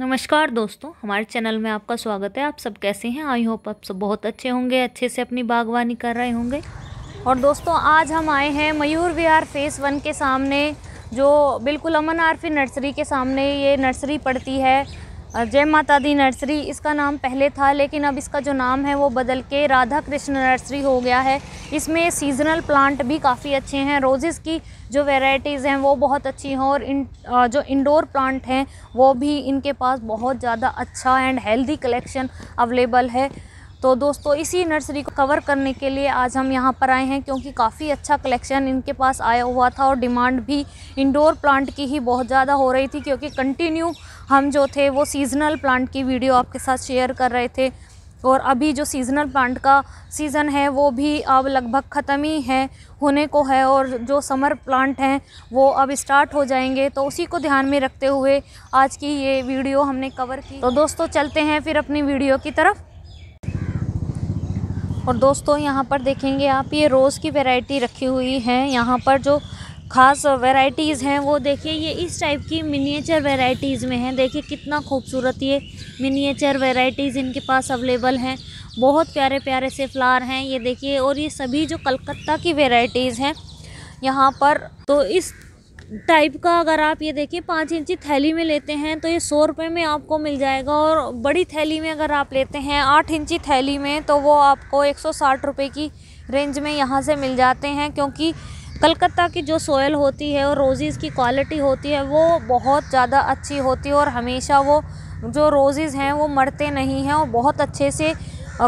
नमस्कार दोस्तों हमारे चैनल में आपका स्वागत है आप सब कैसे हैं आई होप आप सब बहुत अच्छे होंगे अच्छे से अपनी बागवानी कर रहे होंगे और दोस्तों आज हम आए हैं मयूर विहार फेस वन के सामने जो बिल्कुल अमन आरफी नर्सरी के सामने ये नर्सरी पड़ती है जय माता दी नर्सरी इसका नाम पहले था लेकिन अब इसका जो नाम है वो बदल के राधा कृष्ण नर्सरी हो गया है इसमें सीजनल प्लांट भी काफ़ी अच्छे हैं रोज़ेज़ की जो वेराइटीज़ हैं वो बहुत अच्छी हैं और इन जो इंडोर प्लांट हैं वो भी इनके पास बहुत ज़्यादा अच्छा एंड हेल्दी कलेक्शन अवेलेबल है तो दोस्तों इसी नर्सरी को कवर करने के लिए आज हम यहाँ पर आए हैं क्योंकि काफ़ी अच्छा कलेक्शन इनके पास आया हुआ था और डिमांड भी इंडोर प्लांट की ही बहुत ज़्यादा हो रही थी क्योंकि कंटिन्यू हम जो थे वो सीजनल प्लांट की वीडियो आपके साथ शेयर कर रहे थे और अभी जो सीज़नल प्लांट का सीज़न है वो भी अब लगभग ख़त्म ही है होने को है और जो समर प्लांट हैं वो अब स्टार्ट हो जाएंगे तो उसी को ध्यान में रखते हुए आज की ये वीडियो हमने कवर की तो दोस्तों चलते हैं फिर अपनी वीडियो की तरफ और दोस्तों यहाँ पर देखेंगे आप ये रोज़ की वैरायटी रखी हुई है यहाँ पर जो खास वैरायटीज़ हैं वो देखिए ये इस टाइप की मिनिएचर वैरायटीज़ में हैं देखिए कितना खूबसूरत ये मिनिएचर वैरायटीज़ इनके पास अवेलेबल हैं बहुत प्यारे प्यारे से फ्लार हैं ये देखिए और ये सभी जो कलकत्ता की वेराइटीज़ हैं यहाँ पर तो इस टाइप का अगर आप ये देखिए पाँच इंची थैली में लेते हैं तो ये सौ रुपये में आपको मिल जाएगा और बड़ी थैली में अगर आप लेते हैं आठ इंची थैली में तो वो आपको एक सौ साठ रुपये की रेंज में यहाँ से मिल जाते हैं क्योंकि कलकत्ता की जो सोयल होती है और रोज़ीज़ की क्वालिटी होती है वो बहुत ज़्यादा अच्छी होती है और हमेशा वो जो रोज़ेज़ हैं वो मरते नहीं हैं और बहुत अच्छे से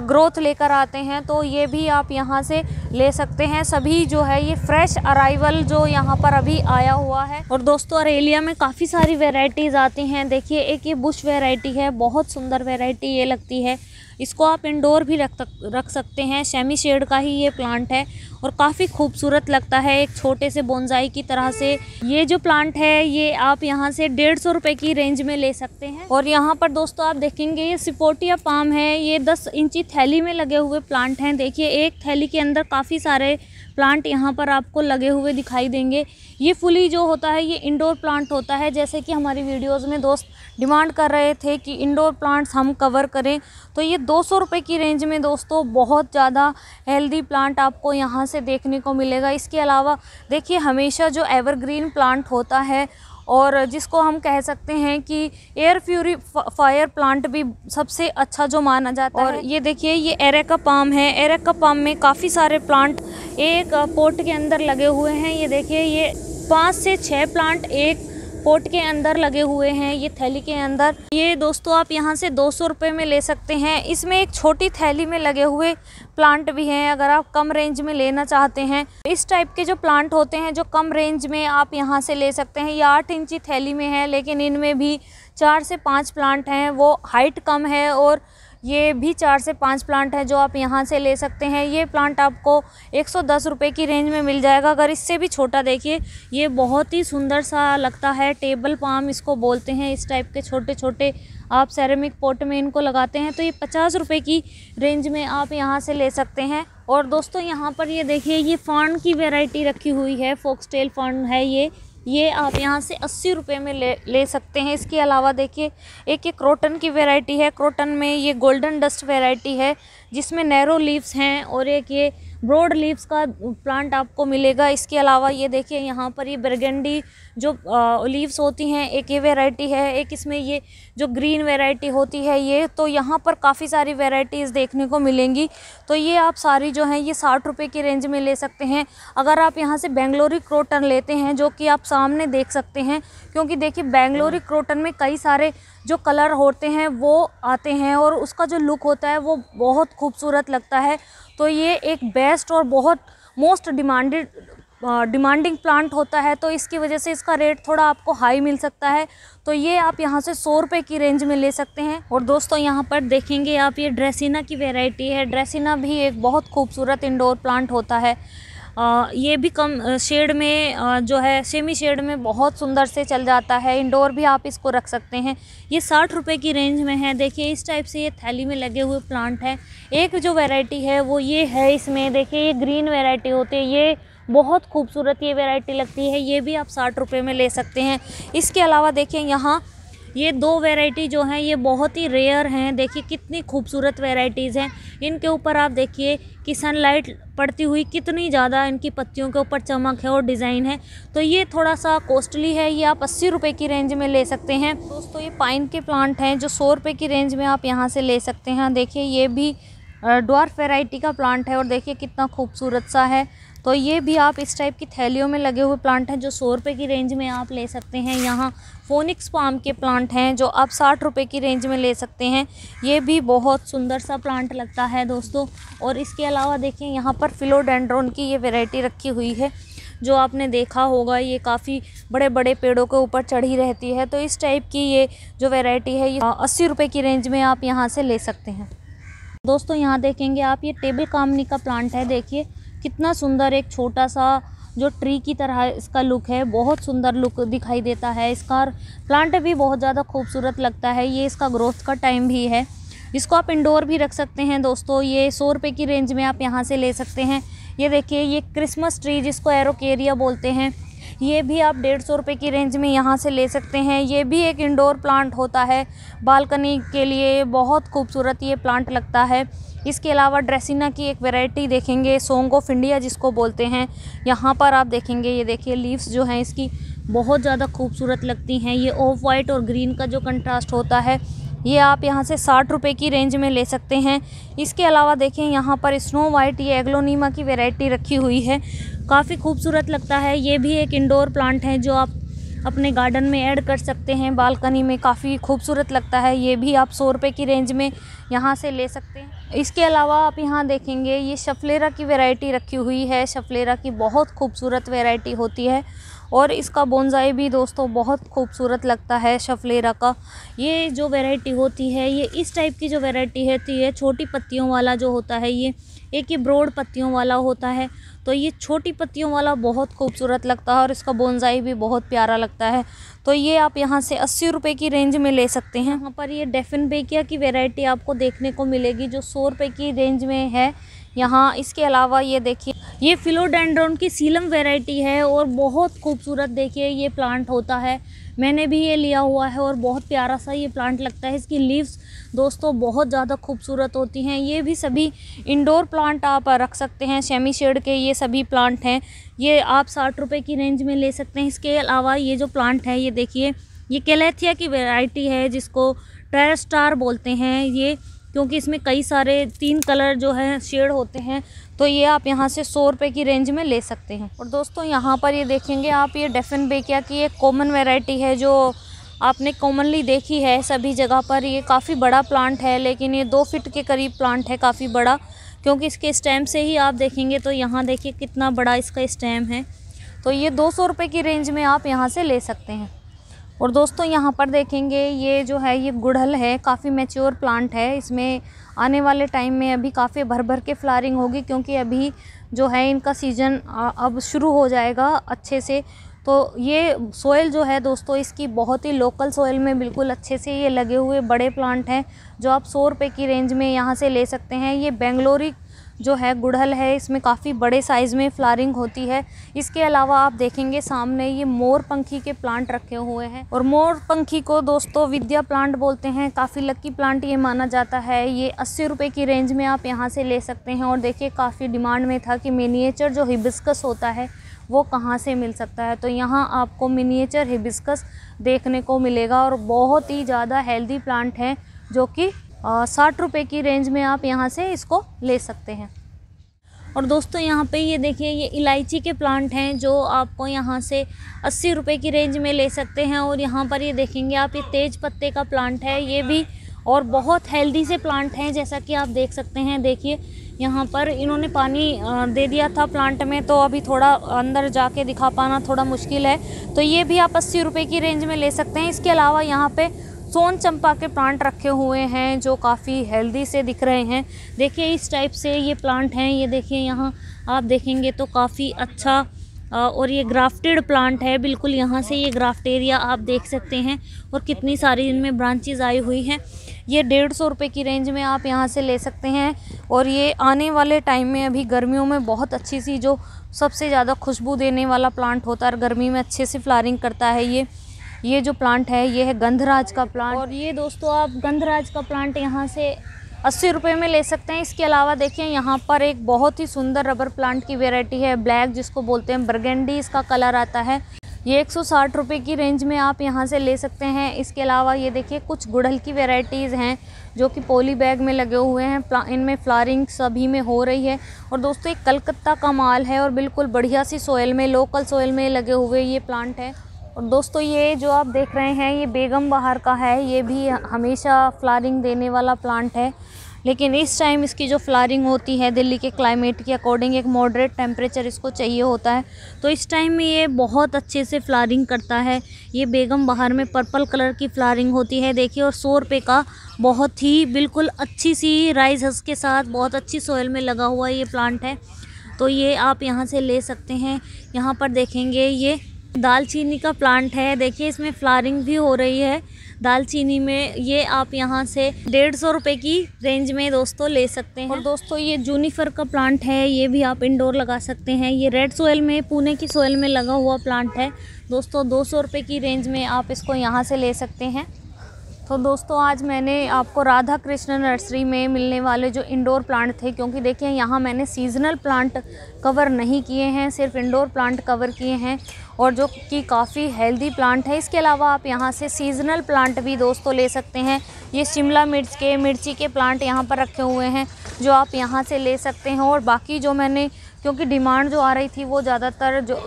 ग्रोथ लेकर आते हैं तो ये भी आप यहाँ से ले सकते हैं सभी जो है ये फ्रेश अराइवल जो यहाँ पर अभी आया हुआ है और दोस्तों अरेलिया में काफ़ी सारी वेराइटीज़ आती हैं देखिए एक ये बुश वेराइटी है बहुत सुंदर वेराइटी ये लगती है इसको आप इंडोर भी रख रख सकते हैं सेमी शेड का ही ये प्लांट है और काफ़ी खूबसूरत लगता है एक छोटे से बोनजाई की तरह से ये जो प्लांट है ये आप यहाँ से डेढ़ सौ रुपये की रेंज में ले सकते हैं और यहाँ पर दोस्तों आप देखेंगे ये सिपोटिया पाम है ये दस इंची थैली में लगे हुए प्लांट हैं देखिए एक थैली के अंदर काफ़ी सारे प्लांट यहाँ पर आपको लगे हुए दिखाई देंगे ये फुली जो होता है ये इंडोर प्लांट होता है जैसे कि हमारी वीडियोस में दोस्त डिमांड कर रहे थे कि इंडोर प्लांट्स हम कवर करें तो ये दो सौ की रेंज में दोस्तों बहुत ज़्यादा हेल्दी प्लांट आपको यहाँ से देखने को मिलेगा इसके अलावा देखिए हमेशा जो एवरग्रीन प्लांट होता है और जिसको हम कह सकते हैं कि एयर फ्यूरी फायर प्लांट भी सबसे अच्छा जो माना जाता और है ये देखिए ये एरेका पाम है एरेका पाम में काफ़ी सारे प्लांट एक पोर्ट के अंदर लगे हुए हैं ये देखिए ये पाँच से छः प्लांट एक पोट के अंदर लगे हुए हैं ये थैली के अंदर ये दोस्तों आप यहाँ से दो सौ रुपये में ले सकते हैं इसमें एक छोटी थैली में लगे हुए प्लांट भी हैं अगर आप कम रेंज में लेना चाहते हैं इस टाइप के जो प्लांट होते हैं जो कम रेंज में आप यहाँ से ले सकते हैं ये आठ इंची थैली में है लेकिन इनमें भी चार से पाँच प्लांट हैं वो हाइट कम है और ये भी चार से पाँच प्लांट है जो आप यहाँ से ले सकते हैं ये प्लांट आपको एक सौ की रेंज में मिल जाएगा अगर इससे भी छोटा देखिए ये बहुत ही सुंदर सा लगता है टेबल पाम इसको बोलते हैं इस टाइप के छोटे छोटे आप सेरेमिक पोट में इनको लगाते हैं तो ये पचास रुपये की रेंज में आप यहाँ से ले सकते हैं और दोस्तों यहाँ पर ये देखिए ये फॉर्न की वेराइटी रखी हुई है फोक्सटेल फॉर्न है ये ये आप यहाँ से अस्सी रुपये में ले ले सकते हैं इसके अलावा देखिए एक ये क्रोटन की वेराइटी है क्रोटन में ये गोल्डन डस्ट वेराइटी है जिसमें नैरो लीव्स हैं और एक ये ब्रोड लीव्स का प्लांट आपको मिलेगा इसके अलावा ये देखिए यहाँ पर ये बर्गेंडी जो लीव्स होती हैं एक ये वेराइटी है एक इसमें ये जो ग्रीन वेराइटी होती है ये तो यहाँ पर काफ़ी सारी वेराइटीज़ देखने को मिलेंगी तो ये आप सारी जो हैं ये साठ रुपये की रेंज में ले सकते हैं अगर आप यहाँ से बेंगलोरी क्रोटन लेते हैं जो कि आप सामने देख सकते हैं क्योंकि देखिए बेंगलोरी हाँ। क्रोटन में कई सारे जो कलर होते हैं वो आते हैं और उसका जो लुक होता है वो बहुत खूबसूरत लगता है तो ये एक बेस्ट और बहुत मोस्ट डिमांडेड डिमांडिंग प्लांट होता है तो इसकी वजह से इसका रेट थोड़ा आपको हाई मिल सकता है तो ये आप यहाँ से सौ रुपये की रेंज में ले सकते हैं और दोस्तों यहाँ पर देखेंगे आप ये ड्रेसिना की वेराइटी है ड्रेसिना भी एक बहुत खूबसूरत इंडोर प्लांट होता है ये भी कम शेड में जो है सेमी शेड में बहुत सुंदर से चल जाता है इंडोर भी आप इसको रख सकते हैं ये साठ रुपये की रेंज में है देखिए इस टाइप से ये थैली में लगे हुए प्लांट हैं एक जो वेराइटी है वो ये है इसमें देखिए ये ग्रीन वेराइटी होती है ये बहुत खूबसूरत ये वेराइटी लगती है ये भी आप साठ रुपये में ले सकते हैं इसके अलावा देखिए यहाँ ये दो वेराइटी जो हैं ये बहुत ही रेयर हैं देखिए कितनी खूबसूरत वेराइटीज़ हैं इनके ऊपर आप देखिए कि सनलाइट पड़ती हुई कितनी ज़्यादा इनकी पत्तियों के ऊपर चमक है और डिज़ाइन है तो ये थोड़ा सा कॉस्टली है ये आप अस्सी रुपये की रेंज में ले सकते हैं दोस्तों ये पाइन के प्लांट हैं जो सौ रुपये की रेंज में आप यहाँ से ले सकते हैं देखिए ये भी डॉर्फ वेराइटी का प्लांट है और देखिए कितना खूबसूरत सा है तो ये भी आप इस टाइप की थैलियों में लगे हुए प्लांट हैं जो सौ रुपये की रेंज में आप ले सकते हैं यहाँ फोनिक्स पाम के प्लांट हैं जो आप साठ रुपये की रेंज में ले सकते हैं ये भी बहुत सुंदर सा प्लांट लगता है दोस्तों और इसके अलावा देखिए यहाँ पर फिलोडेंड्रोन की ये वेराइटी रखी हुई है जो आपने देखा होगा ये काफ़ी बड़े बड़े पेड़ों के ऊपर चढ़ी रहती है तो इस टाइप की ये जो वेराइटी है ये अस्सी रुपये की रेंज में आप यहाँ से ले सकते हैं दोस्तों यहाँ देखेंगे आप ये टेबल कामनी का प्लांट है देखिए कितना सुंदर एक छोटा सा जो ट्री की तरह इसका लुक है बहुत सुंदर लुक दिखाई देता है इसका प्लांट भी बहुत ज़्यादा खूबसूरत लगता है ये इसका ग्रोथ का टाइम भी है इसको आप इंडोर भी रख सकते हैं दोस्तों ये सौ रुपये की रेंज में आप यहाँ से ले सकते हैं ये देखिए ये क्रिसमस ट्री जिसको एरोकेरिया बोलते हैं ये भी आप डेढ़ सौ रुपये की रेंज में यहाँ से ले सकते हैं ये भी एक इंडोर प्लांट होता है बालकनी के लिए बहुत खूबसूरत ये प्लांट लगता है इसके अलावा ड्रेसिना की एक वैरायटी देखेंगे सोंग ऑफ इंडिया जिसको बोलते हैं यहाँ पर आप देखेंगे ये देखिए लीव्स जो हैं इसकी बहुत ज़्यादा खूबसूरत लगती हैं ये ऑफ वाइट और ग्रीन का जो कंट्रास्ट होता है ये आप यहाँ से साठ रुपये की रेंज में ले सकते हैं इसके अलावा देखें यहाँ पर स्नो वाइट ये एग्लोनीमा की वेराइटी रखी हुई है काफ़ी खूबसूरत लगता है ये भी एक इंडोर प्लांट है जो आप अपने गार्डन में ऐड कर सकते हैं बालकनी में काफ़ी खूबसूरत लगता है ये भी आप सौ रुपये की रेंज में यहाँ से ले सकते हैं इसके अलावा आप यहाँ देखेंगे ये शफलेरा की वैरायटी रखी हुई है शफलेरा की बहुत खूबसूरत वैरायटी होती है और इसका बोनजाई भी दोस्तों बहुत खूबसूरत लगता है शफलेरा का ये जो वेराइटी होती है ये इस टाइप की जो होती है तो ये छोटी पत्तियों वाला जो होता है ये एक ही ब्रॉड पत्तियों वाला होता है तो ये छोटी पत्तियों वाला बहुत खूबसूरत लगता है और इसका बोनजाई भी बहुत प्यारा लगता है तो ये आप यहाँ से अस्सी रुपये की रेंज में ले सकते हैं यहाँ पर ये डेफिन बेकिया की वेराइटी आपको देखने को मिलेगी जो सौ रुपये की रेंज में है यहाँ इसके अलावा ये देखिए ये फिलोडेंड्रोन की सीलम वेराइटी है और बहुत खूबसूरत देखिए ये प्लांट होता है मैंने भी ये लिया हुआ है और बहुत प्यारा सा ये प्लांट लगता है इसकी लीव्स दोस्तों बहुत ज़्यादा खूबसूरत होती हैं ये भी सभी इंडोर प्लांट आप रख सकते हैं शेमी शेड के ये सभी प्लांट हैं ये आप साठ रुपये की रेंज में ले सकते हैं इसके अलावा ये जो प्लांट है ये देखिए ये कैलेथिया की वेराइटी है जिसको टेर स्टार बोलते हैं ये क्योंकि इसमें कई सारे तीन कलर जो है शेड होते हैं तो ये आप यहाँ से सौ रुपये की रेंज में ले सकते हैं और दोस्तों यहाँ पर ये देखेंगे आप ये डेफिन बेकिया की एक कॉमन वेराइटी है जो आपने कॉमनली देखी है सभी जगह पर ये काफ़ी बड़ा प्लांट है लेकिन ये दो फिट के करीब प्लांट है काफ़ी बड़ा क्योंकि इसके स्टेम से ही आप देखेंगे तो यहाँ देखिए कितना बड़ा इसका स्टेम है तो ये दो सौ रुपये की रेंज में आप यहाँ से ले सकते हैं और दोस्तों यहाँ पर देखेंगे ये जो है ये गुड़हल है काफ़ी मेच्योर प्लांट है इसमें आने वाले टाइम में अभी काफ़ी भर भर के फ्लारिंग होगी क्योंकि अभी जो है इनका सीजन अब शुरू हो जाएगा अच्छे से तो ये सोयल जो है दोस्तों इसकी बहुत ही लोकल सोयल में बिल्कुल अच्छे से ये लगे हुए बड़े प्लांट हैं जो आप सौ रुपये की रेंज में यहाँ से ले सकते हैं ये बेंगलोरी जो है गुड़हल है इसमें काफ़ी बड़े साइज़ में फ्लारिंग होती है इसके अलावा आप देखेंगे सामने ये मोर पंखी के प्लांट रखे हुए हैं और मोर पंखी को दोस्तों विद्या प्लांट बोलते हैं काफ़ी लक्की प्लांट ये माना जाता है ये अस्सी रुपये की रेंज में आप यहाँ से ले सकते हैं और देखिए काफ़ी डिमांड में था कि मिनिएचर जो हिबिस्कस होता है वो कहाँ से मिल सकता है तो यहाँ आपको मिनिएचर हिबिस्कस देखने को मिलेगा और बहुत ही ज़्यादा हेल्दी प्लांट हैं जो कि साठ रुपये की रेंज में आप यहाँ से इसको ले सकते हैं और दोस्तों यहाँ पे ये देखिए ये इलायची के प्लांट हैं जो आपको यहाँ से अस्सी रुपये की रेंज में ले सकते हैं और यहाँ पर ये देखेंगे आप ये तेज पत्ते का प्लांट है ये भी और बहुत हेल्दी से प्लांट हैं जैसा कि आप देख सकते हैं देखिए यहाँ पर इन्होंने पानी दे दिया था प्लांट में तो अभी थोड़ा अंदर जाके दिखा पाना थोड़ा मुश्किल है तो ये भी आप अस्सी रुपये की रेंज में ले सकते हैं इसके अलावा यहाँ पे सोन चंपा के प्लांट रखे हुए हैं जो काफ़ी हेल्दी से दिख रहे हैं देखिए इस टाइप से ये प्लांट हैं ये देखिए यहाँ आप देखेंगे तो काफ़ी अच्छा और ये ग्राफ्टेड प्लांट है बिल्कुल यहाँ से ये ग्राफ्ट एरिया आप देख सकते हैं और कितनी सारी इनमें ब्रांचेज आई हुई हैं ये डेढ़ सौ रुपये की रेंज में आप यहाँ से ले सकते हैं और ये आने वाले टाइम में अभी गर्मियों में बहुत अच्छी सी जो सबसे ज़्यादा खुशबू देने वाला प्लांट होता है और गर्मी में अच्छे से फ्लारिंग करता है ये ये जो प्लांट है ये है गंधराज का प्लांट और ये दोस्तों आप गंधराज का प्लांट यहाँ से अस्सी रुपये में ले सकते हैं इसके अलावा देखिए यहाँ पर एक बहुत ही सुंदर रबर प्लांट की वेराइटी है ब्लैक जिसको बोलते हैं बर्गेंडी इसका कलर आता है ये एक सौ साठ रुपये की रेंज में आप यहाँ से ले सकते हैं इसके अलावा ये देखिए कुछ गुड़हल की वेराइटीज़ हैं जो कि पोली बैग में लगे हुए हैं इनमें फ्लारिंग सभी में हो रही है और दोस्तों एक कलकत्ता का माल है और बिल्कुल बढ़िया सी सोयल में लोकल सोयल में लगे हुए ये प्लांट है और दोस्तों ये जो आप देख रहे हैं ये बेगम बहार का है ये भी हमेशा फ्लारिंग देने वाला प्लांट है लेकिन इस टाइम इसकी जो फ्लारिंग होती है दिल्ली के क्लाइमेट के अकॉर्डिंग एक मॉडरेट टेम्परेचर इसको चाहिए होता है तो इस टाइम में ये बहुत अच्छे से फ्लारिंग करता है ये बेगम बहार में पर्पल कलर की फ्लारिंग होती है देखिए और सौ रुपये का बहुत ही बिल्कुल अच्छी सी राइज हस के साथ बहुत अच्छी सॉयल में लगा हुआ ये प्लांट है तो ये आप यहाँ से ले सकते हैं यहाँ पर देखेंगे ये दालचीनी का प्लांट है देखिए इसमें फ्लारिंग भी हो रही है दालचीनी में ये आप यहाँ से डेढ़ सौ रुपये की रेंज में दोस्तों ले सकते हैं और दोस्तों ये जूनीफर का प्लांट है ये भी आप इंडोर लगा सकते हैं ये रेड सोयल में पुणे की सोयल में लगा हुआ प्लांट है दोस्तों दो सौ रुपये की रेंज में आप इसको यहाँ से ले सकते हैं तो दोस्तों आज मैंने आपको राधा कृष्ण नर्सरी में मिलने वाले जो इंडोर प्लांट थे क्योंकि देखिए यहाँ मैंने सीजनल प्लांट कवर नहीं किए हैं सिर्फ इंडोर प्लांट कवर किए हैं और जो कि काफ़ी हेल्दी प्लांट है इसके अलावा आप यहाँ से सीजनल प्लांट भी दोस्तों ले सकते हैं ये शिमला मिर्च के मिर्ची के प्लांट यहाँ पर रखे हुए हैं जो आप यहाँ से ले सकते हैं और बाकी जो मैंने क्योंकि डिमांड जो आ रही थी वो ज़्यादातर जो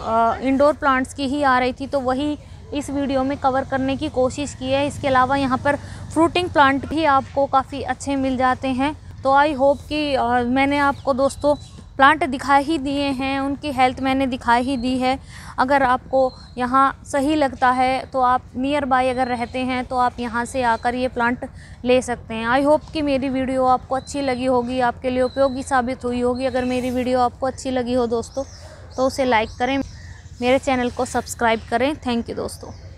इंडोर प्लांट्स की ही आ रही थी तो वही इस वीडियो में कवर करने की कोशिश की है इसके अलावा यहाँ पर फ्रूटिंग प्लांट भी आपको काफ़ी अच्छे मिल जाते हैं तो आई होप कि मैंने आपको दोस्तों प्लांट दिखा ही दिए हैं उनकी हेल्थ मैंने दिखा ही दी है अगर आपको यहाँ सही लगता है तो आप नियर बाय अगर रहते हैं तो आप यहाँ से आकर ये प्लांट ले सकते हैं आई होप कि मेरी वीडियो आपको अच्छी लगी होगी आपके लिए उपयोगी साबित हुई होगी अगर मेरी वीडियो आपको अच्छी लगी हो दोस्तों तो उसे लाइक करें मेरे चैनल को सब्सक्राइब करें थैंक यू दोस्तों